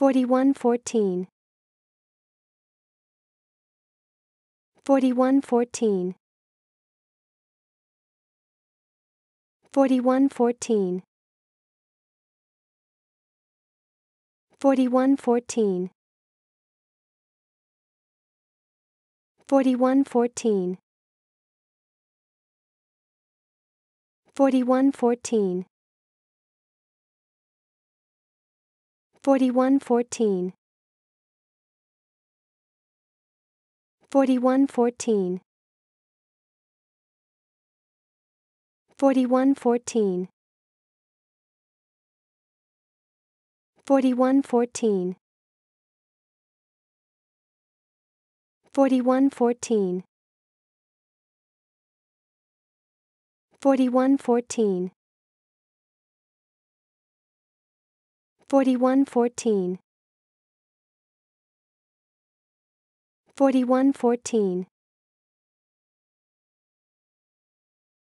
4114 4114 4114 4114 4114 4114 4114 4114 4114 4114 4114 4114 4114 4114